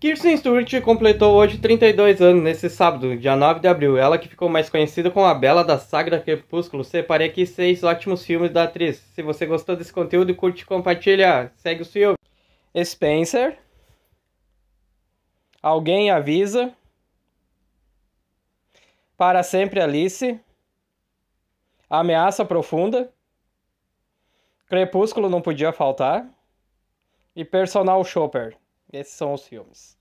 Kirsten Stewart completou hoje 32 anos, nesse sábado, dia 9 de abril. Ela que ficou mais conhecida como a Bela da Sagra Crepúsculo. Separei aqui seis ótimos filmes da atriz. Se você gostou desse conteúdo, curte e compartilha. Segue o seu. Spencer. Alguém avisa. Para sempre Alice. Ameaça profunda. Crepúsculo não podia faltar. E Personal Shopper. Esses são os filmes.